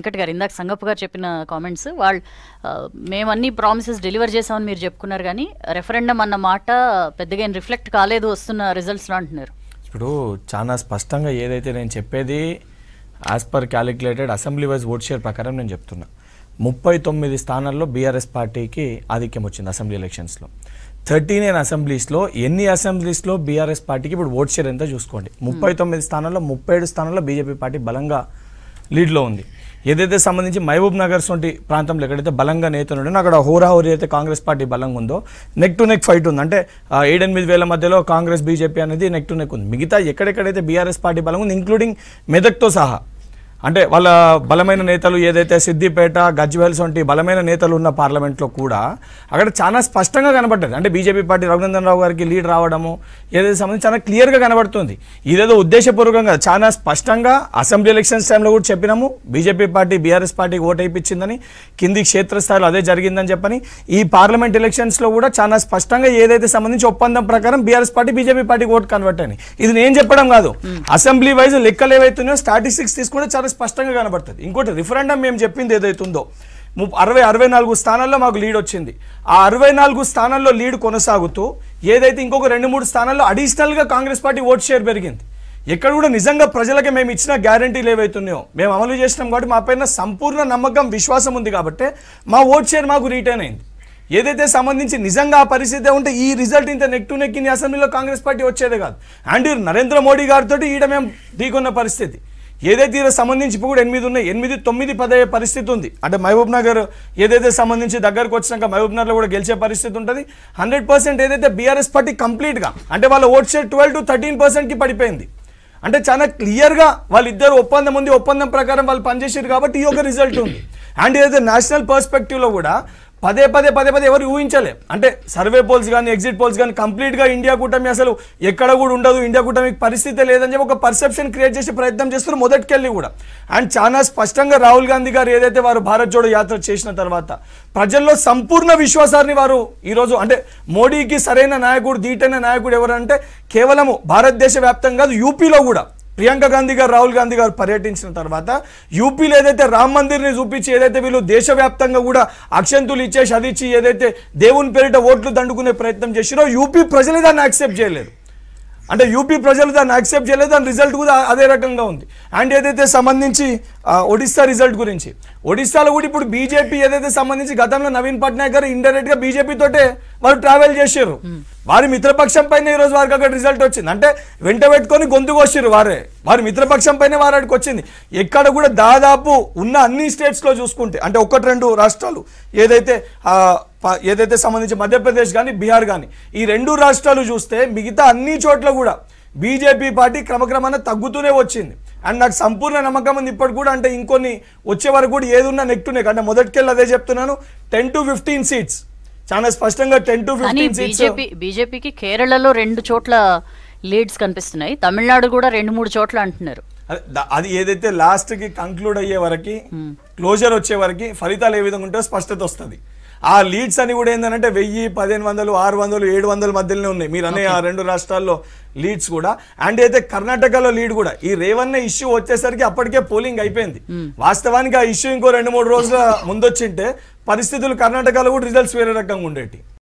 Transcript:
వెంకట్ గారు ఇందాక సంగప్ప గారు చెప్పిన కామెంట్స్ వాళ్ళు మేము అన్ని ప్రామిసెస్ డెలివర్ చేసామని మీరు చెప్పుకున్నారు కానీ రెఫరెండం అన్న మాట పెద్దగా ఏం రిఫ్లెక్ట్ కాలేదు వస్తున్న రిజల్ట్స్లో అంటున్నారు ఇప్పుడు చాలా స్పష్టంగా ఏదైతే నేను చెప్పేది as per calculated assembly wise vote share ప్రకారం నేను చెప్తున్నా ముప్పై తొమ్మిది స్థానాల్లో బీఆర్ఎస్ పార్టీకి ఆధిక్యం వచ్చింది అసెంబ్లీ ఎలక్షన్స్లో థర్టీ నైన్ అసెంబ్లీస్లో ఎన్ని అసెంబ్లీస్లో బీఆర్ఎస్ పార్టీకి ఇప్పుడు ఓట్ షేర్ ఎంత చూసుకోండి ముప్పై తొమ్మిది స్థానాల్లో ముప్పై ఏడు స్థానాల్లో బీజేపీ పార్టీ బలంగా లీడ్లో ఉంది ఏదైతే సంబంధించి మహబూబ్ నగర్ వంటి ప్రాంతంలో ఎక్కడైతే బలంగా నేతనుండో అక్కడ హోరాహోరి అయితే కాంగ్రెస్ పార్టీ బలంగా ఉందో నెక్ టు నెక్ ఫైట్ ఉంది అంటే ఏడెనిమిది వేల మధ్యలో కాంగ్రెస్ బీజేపీ అనేది నెక్ టు నెక్ ఉంది మిగతా ఎక్కడెక్కడైతే బీఆర్ఎస్ పార్టీ బలంగా ఉంది ఇంక్లూడింగ్ మెదక్తో సహా అంటే వాళ్ళ బలమైన నేతలు ఏదైతే సిద్దిపేట గజ్వేల్స్ వంటి బలమైన నేతలు ఉన్న పార్లమెంట్లో కూడా అక్కడ చాలా స్పష్టంగా కనబడ్డది అంటే బీజేపీ పార్టీ రఘునందన్ రావు గారికి లీడ్ రావడము ఏదైతే సంబంధించి చాలా క్లియర్గా కనబడుతుంది ఇదేదో ఉద్దేశపూర్వకంగా చాలా స్పష్టంగా అసెంబ్లీ ఎలక్షన్స్ టైంలో కూడా చెప్పినాము బీజేపీ పార్టీ బీఆర్ఎస్ పార్టీకి ఓటు అయిపించిందని కింది క్షేత్రస్థాయిలో అదే జరిగిందని చెప్పని ఈ పార్లమెంట్ ఎలక్షన్స్లో కూడా చాలా స్పష్టంగా ఏదైతే సంబంధించి ఒప్పందం ప్రకారం బీఆర్ఎస్ పార్టీ బీజేపీ పార్టీకి ఓటు కన్వర్ట్ అని ఇది నేను చెప్పడం కాదు అసెంబ్లీ వైజ్ లెక్కలు ఏవైతున్నాయో స్టాటిస్టిక్స్ తీసుకుంటే చాలా స్పష్టంగా కనబడుతుంది ఇంకోటి రిఫరెండం మేము చెప్పింది ఏదైతుందో అరవై అరవై నాలుగు స్థానాల్లో మాకు లీడ్ వచ్చింది ఆ అరవై నాలుగు స్థానాల్లో లీడ్ కొనసాగుతూ ఏదైతే ఇంకొక రెండు మూడు స్థానాల్లో అడిషనల్గా కాంగ్రెస్ పార్టీ ఓట్ షేర్ పెరిగింది ఎక్కడ కూడా నిజంగా ప్రజలకి మేము ఇచ్చిన గ్యారంటీలు ఏవైతున్నాయో మేము అమలు చేసినాం కాబట్టి మా పైన సంపూర్ణ నమ్మకం విశ్వాసం ఉంది కాబట్టి మా ఓట్ షేర్ మాకు రిటర్న్ అయింది ఏదైతే సంబంధించి నిజంగా ఆ పరిస్థితి ఉంటే ఈ రిజల్ట్ ఇంత నెక్ టు నెక్ అసెంబ్లీలో కాంగ్రెస్ పార్టీ వచ్చేదే కాదు అండ్ నరేంద్ర మోడీ గారితో ఈడ మేము ఢీకొన్న పరిస్థితి ఏదైతే సంబంధించి ఇప్పుడు కూడా ఎనిమిది ఉన్నాయి ఎనిమిది తొమ్మిది పదే పరిస్థితి ఉంది అంటే మహబూబ్ నగర్ ఏదైతే సంబంధించి దగ్గరకు వచ్చినాక మహబూబ్ నగర్లో కూడా గెలిచే పరిస్థితి ఉంటుంది హండ్రెడ్ పర్సెంట్ ఏదైతే బీఆర్ఎస్ పార్టీ కంప్లీట్గా అంటే వాళ్ళ vote share twelve to thirteen పర్సెంట్కి పడిపోయింది అంటే చాలా క్లియర్గా వాళ్ళిద్దరు ఒప్పందం ఉంది ఒప్పందం ప్రకారం వాళ్ళు పనిచేసారు కాబట్టి ఈ యొక్క రిజల్ట్ ఉంది అండ్ ఏదైతే నేషనల్ పర్స్పెక్టివ్లో కూడా పదే పదే పదే పదే ఎవరు ఊహించలే అంటే సర్వే పోల్స్ కానీ ఎగ్జిట్ పోల్స్ కానీ కంప్లీట్గా ఇండియా కూటమి అసలు ఎక్కడ కూడా ఉండదు ఇండియా కూటమికి పరిస్థితి లేదని చెప్పి ఒక పర్సెప్షన్ క్రియేట్ చేసే ప్రయత్నం చేస్తారు మొదటికెళ్ళి కూడా అండ్ చాలా స్పష్టంగా రాహుల్ గాంధీ గారు ఏదైతే వారు భారత్ జోడో యాత్ర చేసిన తర్వాత ప్రజల్లో సంపూర్ణ విశ్వాసాన్ని వారు ఈరోజు అంటే మోడీకి సరైన నాయకుడు దీటైన నాయకుడు ఎవరంటే కేవలం భారతదేశ వ్యాప్తంగా కాదు యూపీలో కూడా ప్రియాంక గాంధీ గారు రాహుల్ గాంధీ గారు పర్యటించిన తర్వాత యూపీలో ఏదైతే రామ్ మందిర్ని చూపించి ఏదైతే వీళ్ళు దేశవ్యాప్తంగా కూడా అక్షంతులు ఇచ్చేసి అది ఇచ్చి ఏదైతే దేవుని పేరిట ఓట్లు దండుకునే ప్రయత్నం చేసినో యూపీ ప్రజలే దాన్ని యాక్సెప్ట్ చేయలేదు అంటే యూపీ ప్రజలు దాన్ని యాక్సెప్ట్ చేయలేదు దాని రిజల్ట్ కూడా అదే రకంగా ఉంది అండ్ ఏదైతే సంబంధించి ఒడిస్సా రిజల్ట్ గురించి ఒడిస్సాలో కూడా ఇప్పుడు బీజేపీ ఏదైతే సంబంధించి గతంలో నవీన్ పట్నాయక్ గారు ఇండైరెక్ట్ గా బీజేపీ తోటే వారు ట్రావెల్ చేశారు hmm. వారి మిత్రపక్షం పైన ఈరోజు వారికి అక్కడ రిజల్ట్ వచ్చింది అంటే వెంట పెట్టుకొని గొంతుకు వచ్చారు వారే వారి మిత్రపక్షం పైన వారాడికి వచ్చింది ఎక్కడ కూడా దాదాపు ఉన్న అన్ని స్టేట్స్లో చూసుకుంటే అంటే ఒకటి రెండు రాష్ట్రాలు ఏదైతే ఏదైతే సంబంధించి మధ్యప్రదేశ్ కానీ బీహార్ కానీ ఈ రెండు రాష్ట్రాలు చూస్తే మిగతా అన్ని చోట్ల కూడా బీజేపీ పార్టీ క్రమక్రమంగా తగ్గుతూనే వచ్చింది అండ్ నాకు సంపూర్ణ నమ్మకం ఉంది ఇప్పటి కూడా అంటే ఇంకొన్ని వచ్చే వరకు కూడా ఏదున్నా నెక్టునే కానీ మొదటికెళ్ళి అదే చెప్తున్నాను టెన్ టు ఫిఫ్టీన్ సీట్స్ చాలా స్పష్టంగా టెన్ టు ఫిఫ్టీన్ సీట్స్ బీజేపీకి కేరళలో రెండు చోట్ల లీడ్స్ కనిపిస్తున్నాయి తమిళనాడు కూడా రెండు మూడు చోట్ల అంటున్నారు అది ఏదైతే లాస్ట్ కి కంక్లూడ్ అయ్యే వరకు క్లోజర్ వచ్చే వరకు ఫలితాలు ఏ విధంగా ఉంటే స్పష్టత వస్తుంది ఆ లీడ్స్ అని కూడా ఏంటంటే వెయ్యి పదిహేను వందలు ఆరు వందలు ఏడు వందల మధ్యలోనే ఉన్నాయి మీరు అనే ఆ రెండు రాష్ట్రాల్లో లీడ్స్ కూడా అండ్ అయితే కర్ణాటకలో లీడ్ కూడా ఈ రేవన్న ఇష్యూ వచ్చేసరికి అప్పటికే పోలింగ్ అయిపోయింది hmm. వాస్తవానికి ఆ ఇష్యూ ఇంకో రెండు మూడు రోజుల ముందొచ్చింటే పరిస్థితులు కర్ణాటకలో కూడా రిజల్ట్స్ వేరే రకంగా ఉండేటి